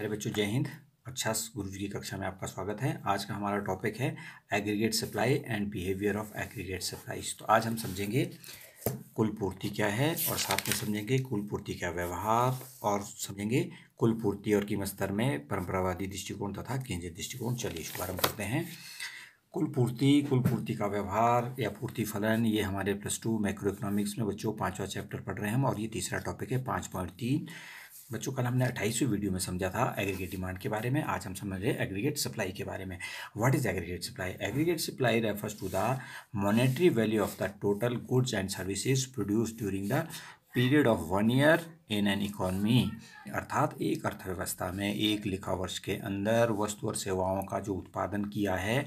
मेरे बच्चों जय हिंद अच्छा गुरु जी की कक्षा में आपका स्वागत है आज का हमारा टॉपिक है aggregate supply and behaviour of aggregate supplies तो आज हम समझेंगे कुल पूर्ति क्या है और साथ में समझेंगे कुल पूर्ति का व्यवहार और समझेंगे कुल पूर्ति और कीमत स्तर में परंपरावादी दृष्टिकोण तथा केंद्रीय दृष्टिकोण चलिए शुभारंभ करते हैं कुल पूर्ति कुल पूर्ति का व्यवहार या पूर्ति फलन ये हमारे प्लस टू माइक्रो इकोनॉमिक्स में बच्चों पाँचवा चैप्टर पढ़ रहे हैं हम और ये तीसरा टॉपिक है पाँच पॉइंट तीन बच्चों कल हमने अट्ठाईसवीं वीडियो में समझा था एग्रीगेट डिमांड के बारे में आज हम समझ रहे एग्रीगेट सप्लाई के बारे में what is aggregate supply aggregate supply refers to the monetary value of the total goods and services produce during the period of one year in an economy अर्थात एक अर्थव्यवस्था में एक लिखा वर्ष के अंदर वस्तु और सेवाओं का जो उत्पादन किया है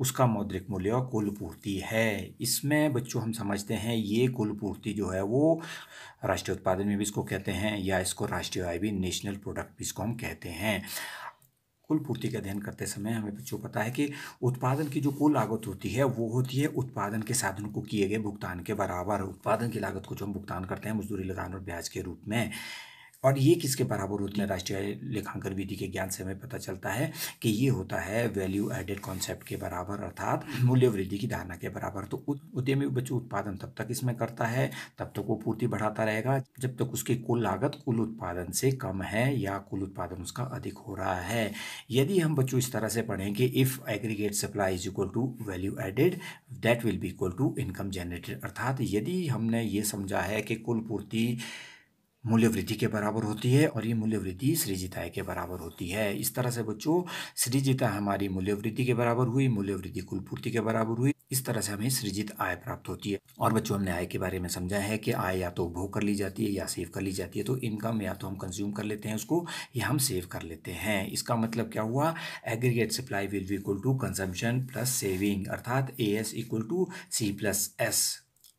उसका मौद्रिक मूल्य और कुल पूर्ति है इसमें बच्चों हम समझते हैं ये कुल पूर्ति जो है वो राष्ट्रीय उत्पादन में भी इसको कहते हैं या इसको राष्ट्रीय आय भी नेशनल प्रोडक्ट भी इसको हम कहते हैं कुल पूर्ति का अध्ययन करते समय हमें बच्चों पता है कि उत्पादन की जो कुल लागत होती है वो होती है उत्पादन के साधन को किए गए भुगतान के बराबर उत्पादन की लागत को जो हम भुगतान करते हैं मजदूरी लगान और ब्याज के रूप में और ये किसके बराबर होती है राष्ट्रीय लेखांकन विधि के ज्ञान से हमें पता चलता है कि ये होता है वैल्यू एडेड कॉन्सेप्ट के बराबर अर्थात हम्म। मूल्य वृद्धि की धारणा के बराबर तो उद्यमी बच्चों उत्पादन तब तक इसमें करता है तब तक वो पूर्ति बढ़ाता रहेगा जब तक उसकी कुल लागत कुल उत्पादन से कम है या कुल उत्पादन उसका अधिक हो रहा है यदि हम बच्चों इस तरह से पढ़ेंगे if aggregate supply is equal to value added that will be equal to income generated अर्थात यदि हमने ये समझा है कि कुल पूर्ति मूल्य वृद्धि के बराबर होती है और ये मूल्य वृद्धि आय के बराबर होती है इस तरह से बच्चों सृजिता हमारी मूल्य वृद्धि के बराबर हुई मूल्य वृद्धि कुल पूर्ति के बराबर हुई इस तरह से हमें सृजित आय प्राप्त होती है और बच्चों हमने आय के बारे में समझा है कि आय या तो उपभोग कर ली जाती है या सेव कर ली जाती है तो इनकम या तो हम कंज्यूम कर लेते हैं उसको या हम सेव कर लेते हैं इसका मतलब क्या हुआ aggregate supply will be equal to consumption plus saving अर्थात A S equal to C plus S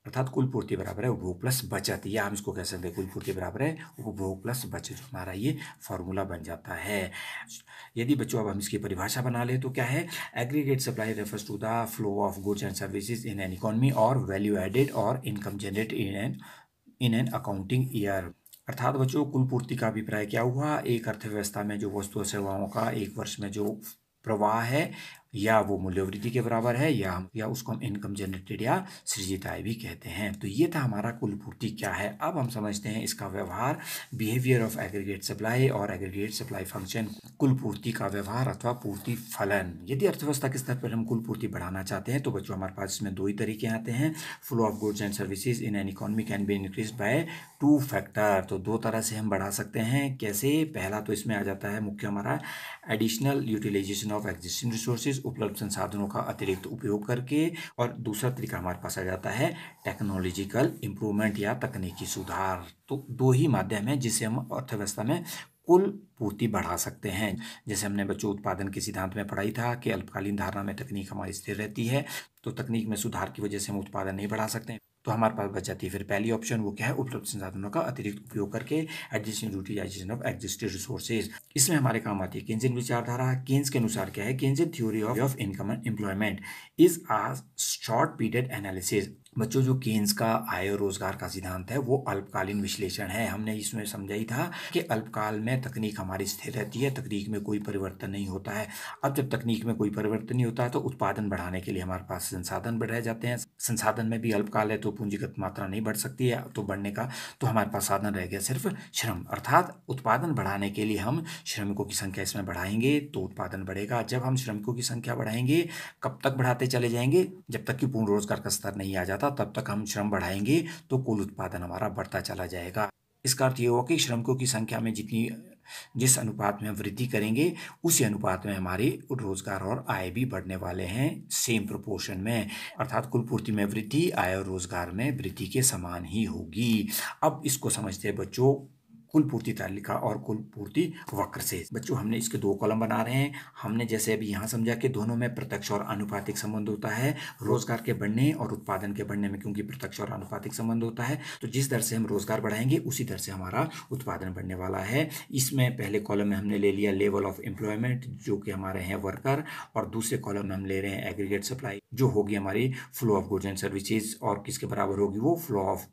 अर्थात कुल पूर्ति बराबर है उपभोग प्लस बचत या हम इसको कह सकते हैं कुल पूर्ति बराबर है उपभोग प्लस बचत जो हमारा ये फॉर्मूला बन जाता है यदि बच्चों अब हम इसकी परिभाषा बना ले तो क्या है aggregate supply refers to the flow of goods and services in an economy और वैल्यू एडेड और income generate in an in an accounting year अर्थात बच्चों कुल पूर्ति का अभिप्राय क्या हुआ एक अर्थव्यवस्था में जो वस्तु सेवाओं का एक वर्ष में जो प्रवाह है या वो मूल्यवृद्धि के बराबर है या हम या उसको हम इनकम जनरेटेड या सृजित आय भी कहते हैं तो ये था हमारा कुल पूर्ति क्या है अब हम समझते हैं इसका व्यवहार बिहेवियर ऑफ एग्रीगेट सप्लाई और एग्रीगेट सप्लाई फंक्शन कुल पूर्ति का व्यवहार अथवा पूर्ति फलन यदि अर्थव्यवस्था के स्तर पर हम कुल पूर्ति बढ़ाना चाहते हैं तो बच्चों हमारे पास इसमें दो ही तरीके आते हैं flow of goods and services in an economy can be increase by two factor तो दो तरह से हम बढ़ा सकते हैं कैसे पहला तो इसमें आ जाता है मुख्य हमारा additional utilization of existing resources उपलब्ध संसाधनों का अतिरिक्त उपयोग करके और दूसरा तरीका हमारे पास आ जाता है टेक्नोलॉजिकल इम्प्रूवमेंट या तकनीकी सुधार तो दो ही माध्यम है जिससे हम अर्थव्यवस्था में कुल पूर्ति बढ़ा सकते हैं जैसे हमने बच्चों उत्पादन के सिद्धांत में पढ़ाई था कि अल्पकालीन धारणा में तकनीक हमारी स्थिर रहती है तो तकनीक में सुधार की वजह से हम उत्पादन नहीं बढ़ा सकते तो हमारे पास बच जाती है फिर पहली ऑप्शन वो क्या है उपलब्ध संसाधनों का अतिरिक्त उपयोग करके adjusting utilization of existed resources इसमें हमारे काम आती है केंजियन विचारधारा केन्स के अनुसार क्या है Keynesian theory of of income and employment is a short period analysis बच्चों जो केन्स का आय और रोजगार का सिद्धांत है वो अल्पकालीन विश्लेषण है हमने इसमें समझाई था कि अल्पकाल में तकनीक हम हमारी स्थिर रहती है तकनीक में कोई परिवर्तन नहीं होता है अब जब तकनीक में कोई परिवर्तन नहीं होता है तो उत्पादन बढ़ाने के लिए हमारे पास संसाधन बढ़ जाते हैं संसाधन में भी अल्पकाल है तो पूंजीगत मात्रा नहीं बढ़ सकती है तो बढ़ने का तो हमारे पास साधन रह गया सिर्फ श्रम अर्थात उत्पादन बढ़ाने के लिए हम श्रमिकों की संख्या इसमें बढ़ाएंगे तो उत्पादन बढ़ेगा जब हम श्रमिकों की संख्या बढ़ाएंगे कब तक बढ़ाते चले जाएंगे जब तक कि पूर्ण रोजगार का स्तर नहीं आ जाता तब तक हम श्रम बढ़ाएंगे तो कुल उत्पादन हमारा बढ़ता चला जाएगा इसका अर्थ ये हुआ कि श्रमिकों की संख्या में जितनी जिस अनुपात में हम वृद्धि करेंगे उसी अनुपात में हमारे रोजगार और आय भी बढ़ने वाले हैं सेम प्रोपोर्शन में अर्थात कुल पूर्ति में वृद्धि आय और रोजगार में वृद्धि के समान ही होगी अब इसको समझते हैं बच्चों कुल पूर्ति तालिका और कुल पूर्ति वक्र से बच्चों हमने इसके दो कॉलम बना रहे हैं हमने जैसे अभी यहाँ समझा कि दोनों में प्रत्यक्ष और अनुपातिक संबंध होता है रोजगार के बढ़ने और उत्पादन के बढ़ने में क्योंकि प्रत्यक्ष और अनुपातिक संबंध होता है तो जिस दर से हम रोजगार बढ़ाएंगे उसी दर से हमारा उत्पादन बढ़ने वाला है इसमें पहले कॉलम में हमने ले लिया लेवल ऑफ एम्प्लॉयमेंट जो कि हमारे हैं वर्कर और दूसरे कॉलम में हम ले रहे हैं एग्रीगेट सप्लाई जो होगी हमारी flow of goods and services और किसके बराबर होगी वो flow of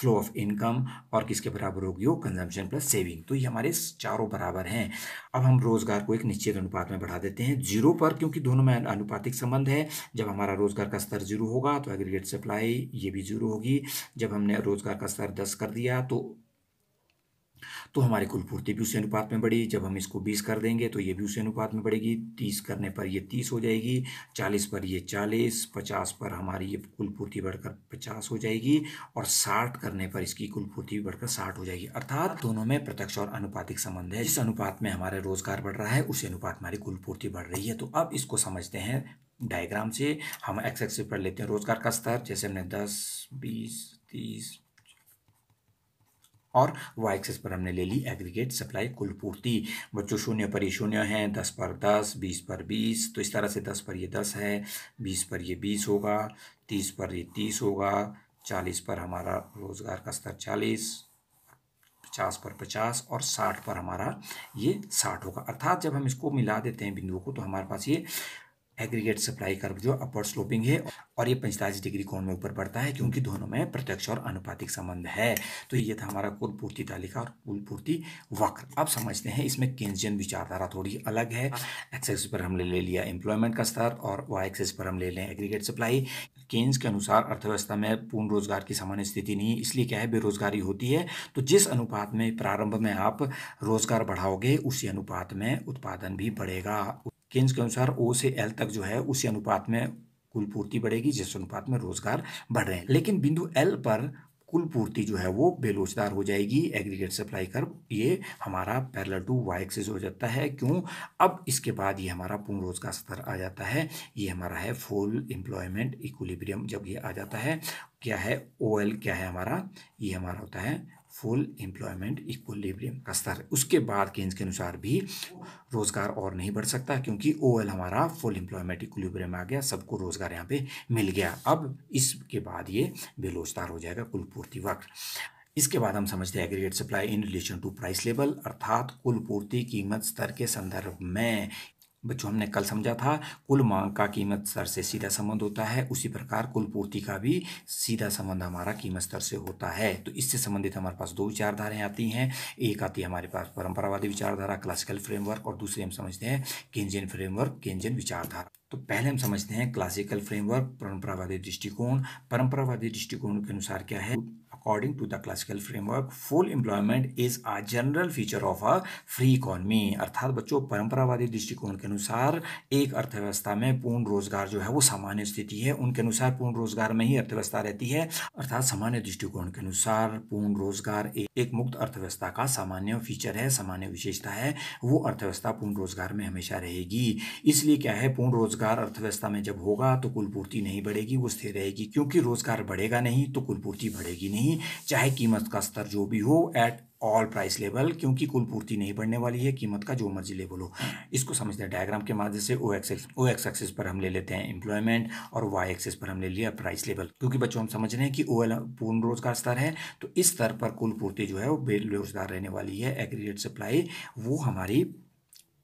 flow of income और किसके बराबर होगी वो कंजम्पशन प्लस सेविंग तो ये हमारे चारों बराबर हैं अब हम रोजगार को एक निश्चित अनुपात में बढ़ा देते हैं जीरो पर क्योंकि दोनों में अनुपातिक संबंध है जब हमारा रोजगार का स्तर जीरो होगा तो एग्रीगेट सप्लाई ये भी जीरो होगी जब हमने रोजगार का स्तर दस कर दिया तो तो हमारी कुल पूर्ति भी उसी अनुपात में बढ़ी जब हम इसको बीस कर देंगे तो ये भी उसी अनुपात में बढ़ेगी तीस करने पर ये तीस हो जाएगी चालीस पर ये चालीस पचास पर हमारी ये कुल पूर्ति बढ़कर पचास हो जाएगी और साठ करने पर इसकी कुल पूर्ति भी बढ़कर साठ हो जाएगी अर्थात दोनों में प्रत्यक्ष और अनुपातिक संबंध है जिस अनुपात में हमारा रोजगार बढ़ रहा है उसी अनुपात हमारी कुल पूर्ति बढ़ रही है तो अब इसको समझते हैं डायग्राम से हम एक्स एक्सिस पर लेते हैं रोजगार का स्तर जैसे हमने दस बीस तीस और वाई एक्सेस पर हमने ले ली एग्रीगेट सप्लाई कुल पूर्ति बच्चों शून्य पर ये शून्य है दस पर दस बीस पर बीस तो इस तरह से दस पर ये दस है बीस पर ये बीस होगा तीस पर ये तीस होगा चालीस पर हमारा रोज़गार का स्तर चालीस पचास पर पचास और साठ पर हमारा ये साठ होगा अर्थात जब हम इसको मिला देते हैं बिंदुओं को तो हमारे पास ये एग्रीगेट सप्लाई कर्व जो अपवर्ड स्लोपिंग है और ये पैंतालीस डिग्री कोण में ऊपर बढ़ता है क्योंकि दोनों में प्रत्यक्ष और अनुपातिक संबंध है तो ये था हमारा कुल पूर्ति तालिका और कुल पूर्ति वक्र अब समझते हैं इसमें केंजियन विचारधारा थोड़ी अलग है एक्सेस पर हमने ले लिया एम्प्लॉयमेंट का स्तर और वाई एक्सेस पर हम ले लें एग्रीगेट सप्लाई केन्स के अनुसार अर्थव्यवस्था में पूर्ण रोजगार की सामान्य स्थिति नहीं इसलिए क्या है बेरोजगारी होती है तो जिस अनुपात में प्रारंभ में आप रोजगार बढ़ाओगे उसी अनुपात में उत्पादन भी बढ़ेगा केंद्र के अनुसार ओ से एल तक जो है उसी अनुपात में कुल पूर्ति बढ़ेगी जिस अनुपात में रोजगार बढ़ रहे हैं लेकिन बिंदु एल पर कुल पूर्ति जो है वो बेलोचदार हो जाएगी एग्रीगेट सप्लाई कर ये हमारा पैरल टू वाई एक्सेस हो जाता है क्यों अब इसके बाद ये हमारा पूर्ण रोजगार स्तर आ जाता है ये हमारा है फुल एम्प्लॉयमेंट इक्विलिब्रियम जब ये आ जाता है क्या है ओ क्या है हमारा ये हमारा होता है फुल एम्प्लॉयमेंट इक्वलिब्रियम का स्तर उसके बाद केंद्र के अनुसार भी रोजगार और नहीं बढ़ सकता क्योंकि ओ हमारा फुल एम्प्लॉयमेंट इक्वलिब्रियम आ गया सबको रोजगार यहाँ पे मिल गया अब इसके बाद ये बेरोजगार हो जाएगा कुल पूर्ति वक्त इसके बाद हम समझते हैं aggregate supply in relation to price level अर्थात कुल पूर्ति कीमत स्तर के संदर्भ में बच्चों हमने कल समझा था कुल मांग का कीमत स्तर से सीधा संबंध होता है उसी प्रकार कुल पूर्ति का भी सीधा संबंध हमारा कीमत स्तर से होता है तो इससे संबंधित हमारे पास दो विचारधाराएं आती हैं एक आती है हमारे पास परंपरावादी विचारधारा क्लासिकल फ्रेमवर्क और दूसरे हम समझते हैं केंजियन फ्रेमवर्क केंजियन विचारधारा तो पहले हम समझते हैं क्लासिकल फ्रेमवर्क परंपरावादी दृष्टिकोण परंपरावादी दृष्टिकोण के अनुसार क्या है according to the classical framework full employment is a general feature of a free economy अर्थात बच्चों परंपरावादी दृष्टिकोण के अनुसार एक अर्थव्यवस्था में पूर्ण रोजगार जो है वो सामान्य स्थिति है उनके अनुसार पूर्ण रोजगार में ही अर्थव्यवस्था रहती है अर्थात सामान्य दृष्टिकोण के अनुसार पूर्ण रोजगार एक मुक्त अर्थव्यवस्था का सामान्य फीचर है सामान्य विशेषता है वो अर्थव्यवस्था पूर्ण रोजगार में हमेशा रहेगी इसलिए क्या है पूर्ण रोजगार अर्थव्यवस्था में जब होगा तो कुल पूर्ति नहीं बढ़ेगी वो स्थिर रहेगी क्योंकि रोजगार बढ़ेगा नहीं तो कुल पूर्ति बढ़ेगी नहीं नहीं चाहे कीमत का स्तर जो भी हो एट ऑल प्राइस लेवल क्योंकि कुल पूर्ति नहीं बढ़ने वाली है कीमत का जो मर्जी लेवल हो इसको समझते हैं डायग्राम के माध्यम से O X O X axis पर हम ले लेते हैं एम्प्लॉयमेंट और वाई एक्सेस पर हम ले लिया प्राइस लेवल क्योंकि बच्चों हम समझ रहे हैं कि ओ एल पूर्ण रोजगार स्तर है तो इस स्तर पर कुल पूर्ति जो है वो बेरोजगार रहने वाली है एग्रीगेट सप्लाई वो हमारी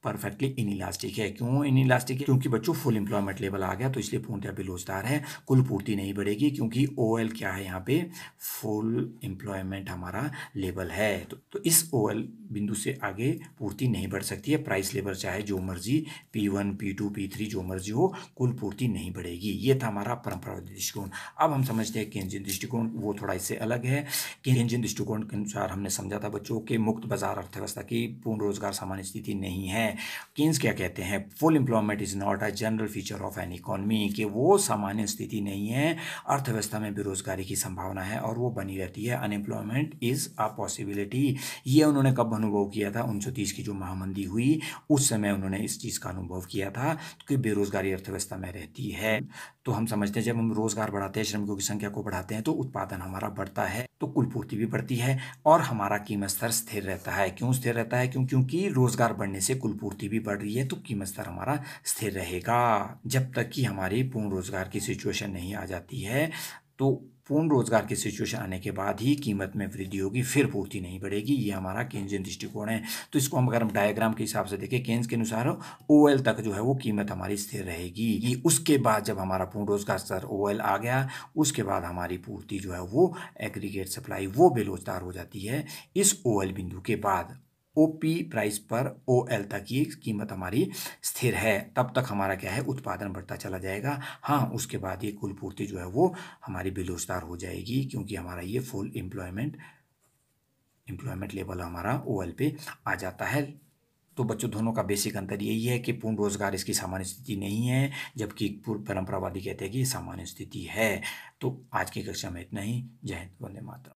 परफेक्टली इन इलास्टिक है क्यों इन इलास्टिक है क्योंकि बच्चों फुल एम्प्लॉयमेंट लेवल आ गया तो इसलिए पूर्णतः बेरोजगार है कुल पूर्ति नहीं बढ़ेगी क्योंकि ओ क्या है यहाँ पे फुल एम्प्लॉयमेंट हमारा लेवल है तो, तो इस ओ बिंदु से आगे पूर्ति नहीं बढ़ सकती है प्राइस लेवल चाहे जो मर्जी P one P two P three जो मर्जी हो कुल पूर्ति नहीं बढ़ेगी ये था हमारा परम्परागत दृष्टिकोण अब हम समझते हैं केंद्रीय दृष्टिकोण वो थोड़ा इससे अलग है केंद्रीय दृष्टिकोण के अनुसार हमने समझा था बच्चों के मुक्त बाजार अर्थव्यवस्था की पूर्ण रोजगार सामान्य स्थिति नहीं है हैं कीन्स क्या कहते हैं full employment is not a general feature of an economy कि वो सामान्य स्थिति नहीं है अर्थव्यवस्था में बेरोजगारी की संभावना है और वो बनी रहती है अनएम्प्लॉयमेंट इज़ अ पॉसिबिलिटी ये उन्होंने कब अनुभव किया था उनसौ की जो महामंदी हुई उस समय उन्होंने इस चीज़ का अनुभव किया था कि बेरोजगारी अर्थव्यवस्था में रहती है तो हम समझते हैं जब हम रोज़गार बढ़ाते हैं श्रमिकों की संख्या को बढ़ाते हैं तो उत्पादन हमारा बढ़ता है तो कुल पूर्ति भी बढ़ती है और हमारा कीमत स्तर स्थिर रहता है क्यों स्थिर रहता है क्यों क्योंकि रोज़गार बढ़ने से कुल पूर्ति भी बढ़ रही है तो कीमत स्तर हमारा स्थिर रहेगा जब तक कि हमारी पूर्ण रोज़गार की सिचुएशन नहीं आ जाती है तो पूर्ण रोजगार की सिचुएशन आने के बाद ही कीमत में वृद्धि होगी फिर पूर्ति नहीं बढ़ेगी ये हमारा केंद्रीय दृष्टिकोण है तो इसको हम अगर हम डायग्राम के हिसाब से देखें केंद्र के अनुसार ओ तक जो है वो कीमत हमारी स्थिर रहेगी ये उसके बाद जब हमारा पूर्ण रोजगार स्तर ओ आ गया उसके बाद हमारी पूर्ति जो है वो एग्रीगेट सप्लाई वो बेरोजगार हो जाती है इस ओ बिंदु के बाद ओ पी प्राइस पर ओ एल तक ये कीमत हमारी स्थिर है तब तक हमारा क्या है उत्पादन बढ़ता चला जाएगा हाँ उसके बाद ये कुल पूर्ति जो है वो हमारी बेरोजगार हो जाएगी क्योंकि हमारा ये फुल एम्प्लॉयमेंट एम्प्लॉयमेंट लेवल हमारा ओ एल पे आ जाता है तो बच्चों दोनों का बेसिक अंतर यही है कि पूर्ण रोजगार इसकी सामान्य स्थिति नहीं है जबकि पूर्व परंपरावादी कहते हैं कि सामान्य स्थिति है तो आज की कक्षा में इतना ही जय हिंद वंदे मातरम